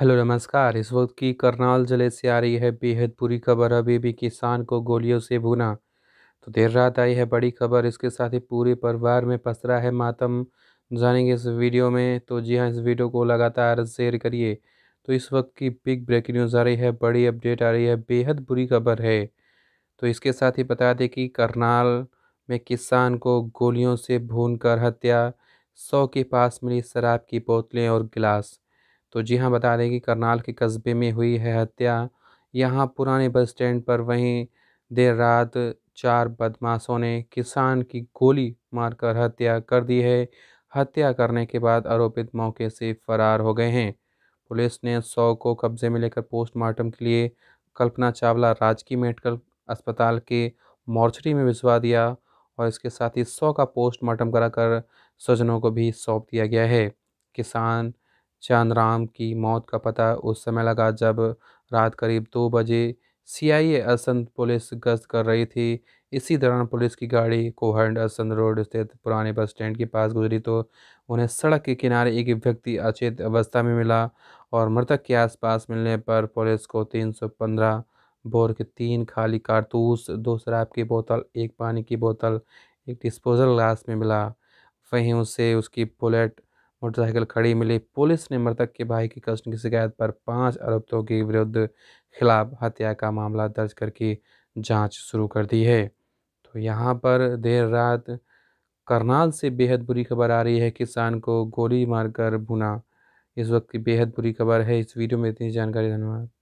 hello नमस्कार इस वक्त की करनाल जिले से आ रही है बेहद बुरी खबर अभी भी किसान को गोलियों से भुना तो देर रात आई है बड़ी खबर इसके साथ ही पूरे परिवार में पसरा है मातम जानेंगे इस वीडियो में तो जी हाँ इस वीडियो को लगातार शेयर करिए तो इस वक्त की बिग ब्रेकिंग न्यूज़ आ रही है बड़ी अपडेट आ रही है बेहद बुरी खबर है तो इसके साथ ही बता दें कि करनाल में किसान को गोलियों से भून कर हत्या सौ के पास मिली शराब की बोतलें और गिलास तो जी हाँ बता दें कि करनाल के कस्बे में हुई है हत्या यहाँ पुराने बस स्टैंड पर वहीं देर रात चार बदमाशों ने किसान की गोली मारकर हत्या कर दी है हत्या करने के बाद आरोपित मौके से फरार हो गए हैं पुलिस ने सौ को कब्जे में लेकर पोस्टमार्टम के लिए कल्पना चावला राजकीय मेडिकल अस्पताल के मॉर्चरी में भिजवा दिया और इसके साथ ही सौ का पोस्टमार्टम कराकर स्वजनों को भी सौंप दिया गया है किसान चांद राम की मौत का पता उस समय लगा जब रात करीब दो बजे सीआईए असंत पुलिस गश्त कर रही थी इसी दौरान पुलिस की गाड़ी कोहंड असंत रोड स्थित पुराने बस स्टैंड के पास गुजरी तो उन्हें सड़क के किनारे एक व्यक्ति अचेत अवस्था में मिला और मृतक के आसपास मिलने पर पुलिस को 315 बोर के तीन खाली कारतूस दो शराब की बोतल एक पानी की बोतल एक डिस्पोजल ग्लास में मिला वहीं उसे उसकी बुलेट मोटरसाइकिल खड़ी मिली पुलिस ने मृतक के भाई की कस्टम की शिकायत पर पाँच आरोपियों के विरुद्ध खिलाफ हत्या का मामला दर्ज करके जांच शुरू कर दी है तो यहाँ पर देर रात करनाल से बेहद बुरी खबर आ रही है किसान को गोली मारकर भुना इस वक्त की बेहद बुरी खबर है इस वीडियो में इतनी जानकारी धन्यवाद